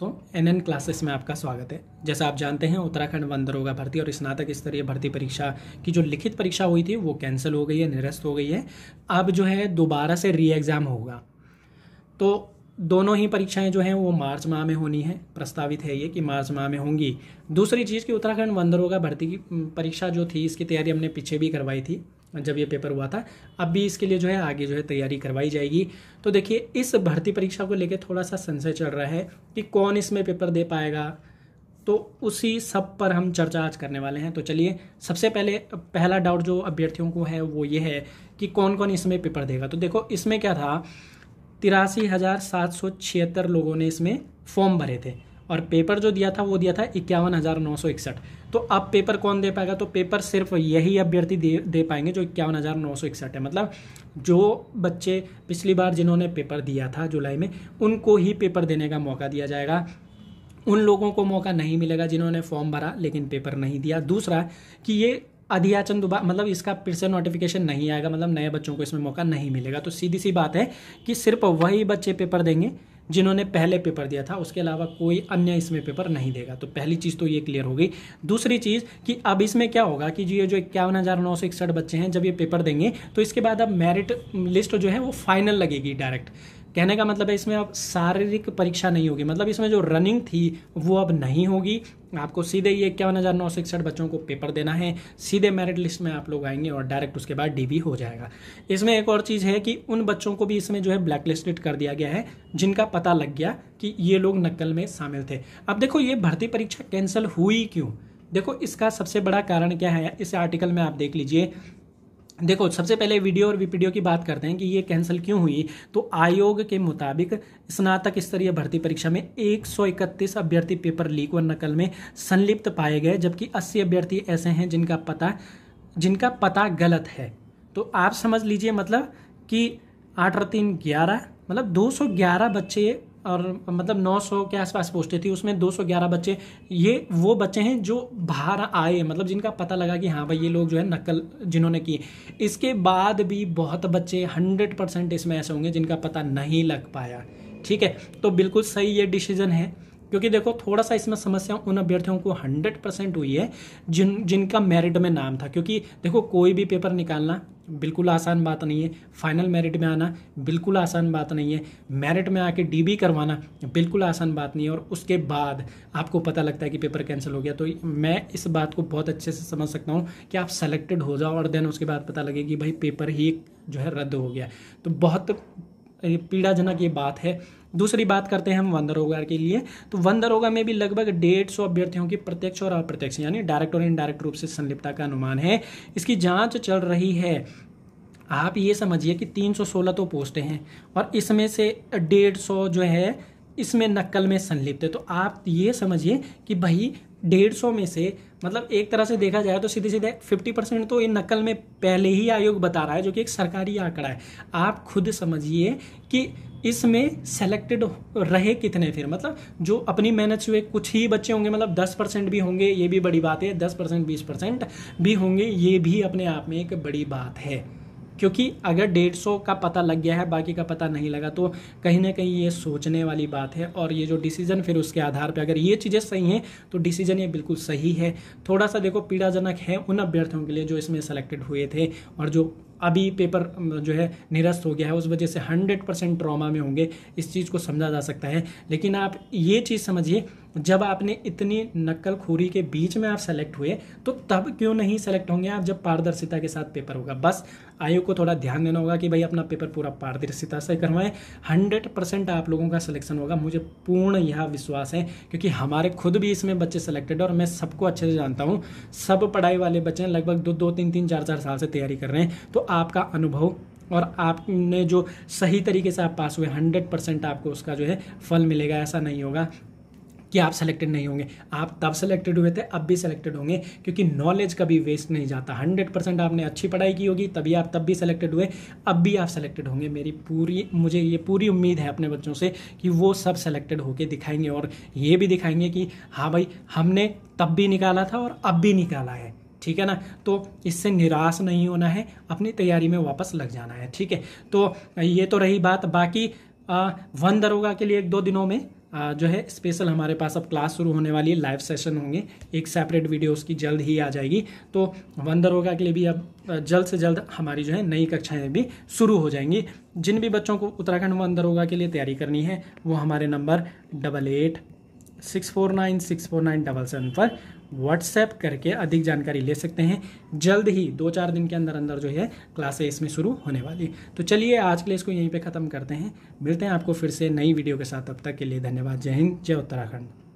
दोस्तों N N classes में आपका स्वागत है जैसा आप जानते हैं उत्तराखंड वन दरोगा भर्ती और स्नातक स्तरीय भर्ती परीक्षा की जो लिखित परीक्षा हुई थी वो कैंसिल हो गई है निरस्त हो गई है अब जो है दोबारा से री एग्ज़ाम होगा तो दोनों ही परीक्षाएं जो हैं वो मार्च माह में होनी है प्रस्तावित है ये कि मार्च माह में होंगी दूसरी चीज़ कि उत्तराखंड वन दरोगा भर्ती की परीक्षा जो थी इसकी तैयारी हमने पीछे भी करवाई थी जब ये पेपर हुआ था अब भी इसके लिए जो है आगे जो है तैयारी करवाई जाएगी तो देखिए इस भर्ती परीक्षा को लेकर थोड़ा सा संशय चल रहा है कि कौन इसमें पेपर दे पाएगा तो उसी सब पर हम चर्चा आज करने वाले हैं तो चलिए सबसे पहले पहला डाउट जो अभ्यर्थियों को है वो ये है कि कौन कौन इसमें पेपर देगा तो देखो इसमें क्या था तिरासी हज़ार सात सौ छिहत्तर लोगों ने इसमें फॉर्म भरे थे और पेपर जो दिया था वो दिया था इक्यावन हज़ार नौ सौ इकसठ तो अब पेपर कौन दे पाएगा तो पेपर सिर्फ यही अभ्यर्थी दे दे पाएंगे जो इक्यावन हज़ार नौ सौ इकसठ है मतलब जो बच्चे पिछली बार जिन्होंने पेपर दिया था जुलाई में उनको ही पेपर देने का मौका दिया जाएगा उन लोगों को मौका नहीं मिलेगा जिन्होंने फॉर्म भरा लेकिन पेपर नहीं दिया दूसरा कि ये अधियाचन दोबारा मतलब इसका फिर से नोटिफिकेशन नहीं आएगा मतलब नए बच्चों को इसमें मौका नहीं मिलेगा तो सीधी सी बात है कि सिर्फ वही बच्चे पेपर देंगे जिन्होंने पहले पेपर दिया था उसके अलावा कोई अन्य इसमें पेपर नहीं देगा तो पहली चीज़ तो ये क्लियर हो गई दूसरी चीज़ कि अब इसमें क्या होगा कि ये जो इक्यावन हज़ार नौ सौ इकसठ बच्चे हैं जब ये पेपर देंगे तो इसके बाद अब मेरिट लिस्ट जो है वो फाइनल लगेगी डायरेक्ट कहने का मतलब है इसमें अब शारीरिक परीक्षा नहीं होगी मतलब इसमें जो रनिंग थी वो अब नहीं होगी आपको सीधे ये इक्यावन हज़ार नौ सौ इकसठ बच्चों को पेपर देना है सीधे मेरिट लिस्ट में आप लोग आएंगे और डायरेक्ट उसके बाद डीबी हो जाएगा इसमें एक और चीज़ है कि उन बच्चों को भी इसमें जो है ब्लैक लिस्टेड कर दिया गया है जिनका पता लग गया कि ये लोग नकल में शामिल थे अब देखो ये भर्ती परीक्षा कैंसिल हुई क्यों देखो इसका सबसे बड़ा कारण क्या है इस आर्टिकल में आप देख लीजिए देखो सबसे पहले वीडियो और वीपीडियो की बात करते हैं कि ये कैंसिल क्यों हुई तो आयोग के मुताबिक स्नातक स्तरीय भर्ती परीक्षा में 131 अभ्यर्थी पेपर लीक व नकल में संलिप्त पाए गए जबकि 80 अभ्यर्थी ऐसे हैं जिनका पता जिनका पता गलत है तो आप समझ लीजिए मतलब कि आठ और तीन ग्यारह मतलब 211 बच्चे और मतलब 900 के आसपास पोस्टें थी उसमें 211 बच्चे ये वो बच्चे हैं जो बाहर आए मतलब जिनका पता लगा कि हाँ भाई ये लोग जो है नकल जिन्होंने की इसके बाद भी बहुत बच्चे 100 परसेंट इसमें ऐसे होंगे जिनका पता नहीं लग पाया ठीक है तो बिल्कुल सही ये डिसीजन है क्योंकि देखो थोड़ा सा इसमें समस्या उन अभ्यर्थियों को हंड्रेड परसेंट हुई है जिन जिनका मेरिट में नाम था क्योंकि देखो कोई भी पेपर निकालना बिल्कुल आसान बात नहीं है फाइनल मेरिट में आना बिल्कुल आसान बात नहीं है मेरिट में आके डीबी करवाना बिल्कुल आसान बात नहीं है और उसके बाद आपको पता लगता है कि पेपर कैंसिल हो गया तो मैं इस बात को बहुत अच्छे से समझ सकता हूँ कि आप सेलेक्टेड हो जाओ और देन उसके बाद पता लगे कि भाई पेपर ही जो है रद्द हो गया तो बहुत पीड़ाजनक ये बात है दूसरी बात करते हैं हम वन दरोगा के लिए तो वन दरोगा में भी लगभग डेढ़ सौ अभ्यर्थियों की प्रत्यक्ष और अप्रत्यक्ष यानी डायरेक्ट और इनडायरेक्ट रूप से संलिप्तता का अनुमान है इसकी जांच चल रही है आप ये समझिए कि 316 तो पोस्टें हैं और इसमें से डेढ़ सौ जो है इसमें नक्कल में संलिप्त है तो आप ये समझिए कि भाई डेढ़ सौ में से मतलब एक तरह से देखा जाए तो सीधे सीधे फिफ्टी परसेंट तो इन नकल में पहले ही आयोग बता रहा है जो कि एक सरकारी आंकड़ा है आप खुद समझिए कि इसमें सेलेक्टेड रहे कितने फिर मतलब जो अपनी मेहनत से हुए कुछ ही बच्चे होंगे मतलब दस परसेंट भी होंगे ये भी बड़ी बात है दस परसेंट बीस परसेंट भी होंगे ये भी अपने आप में एक बड़ी बात है क्योंकि अगर डेढ़ सौ का पता लग गया है बाकी का पता नहीं लगा तो कहीं ना कहीं ये सोचने वाली बात है और ये जो डिसीजन फिर उसके आधार पर अगर ये चीज़ें सही हैं तो डिसीजन ये बिल्कुल सही है थोड़ा सा देखो पीड़ाजनक है उन अभ्यर्थियों के लिए जो इसमें सेलेक्टेड हुए थे और जो अभी पेपर जो है निरस्त हो गया है उस वजह से हंड्रेड परसेंट ट्रामा में होंगे इस चीज़ को समझा जा सकता है लेकिन आप ये चीज़ समझिए जब आपने इतनी नकलखोरी के बीच में आप सेलेक्ट हुए तो तब क्यों नहीं सेलेक्ट होंगे आप जब पारदर्शिता के साथ पेपर होगा बस आयोग को थोड़ा ध्यान देना होगा कि भाई अपना पेपर पूरा पारदर्शिता से करवाएं हंड्रेड परसेंट आप लोगों का सिलेक्शन होगा मुझे पूर्ण यह विश्वास है क्योंकि हमारे खुद भी इसमें बच्चे सेलेक्टेड और मैं सबको अच्छे से जानता हूँ सब पढ़ाई वाले बच्चे लगभग दो दो तीन तीन चार चार साल से तैयारी कर रहे हैं तो आपका अनुभव और आपने जो सही तरीके से आप पास हुए हंड्रेड परसेंट आपको उसका जो है फल मिलेगा ऐसा नहीं होगा कि आप सेलेक्टेड नहीं होंगे आप तब सेलेक्टेड हुए थे अब भी सेलेक्टेड होंगे क्योंकि नॉलेज कभी वेस्ट नहीं जाता हंड्रेड परसेंट आपने अच्छी पढ़ाई की होगी तभी आप तब भी सेलेक्टेड हुए अब भी आप सेलेक्टेड होंगे मेरी पूरी मुझे ये पूरी उम्मीद है अपने बच्चों से कि वो सब सेलेक्टेड होके दिखाएंगे और ये भी दिखाएंगे कि हाँ भाई हमने तब भी निकाला था और अब भी निकाला है ठीक है ना तो इससे निराश नहीं होना है अपनी तैयारी में वापस लग जाना है ठीक है तो ये तो रही बात बाकी वन दरोगा के लिए एक दो दिनों में आ, जो है स्पेशल हमारे पास अब क्लास शुरू होने वाली है लाइव सेशन होंगे एक सेपरेट वीडियो उसकी जल्द ही आ जाएगी तो वन दरोगा के लिए भी अब जल्द से जल्द हमारी जो है नई कक्षाएं भी शुरू हो जाएंगी जिन भी बच्चों को उत्तराखंड वन दरोगा के लिए तैयारी करनी है वो हमारे number double eight six four nine six four nine double seven पर व्हाट्सएप करके अधिक जानकारी ले सकते हैं जल्द ही दो चार दिन के अंदर अंदर जो है क्लासे इसमें शुरू होने वाली तो चलिए आज के लिए इसको यहीं पे ख़त्म करते हैं मिलते हैं आपको फिर से नई वीडियो के साथ अब तक के लिए धन्यवाद जय हिंद जय उत्तराखंड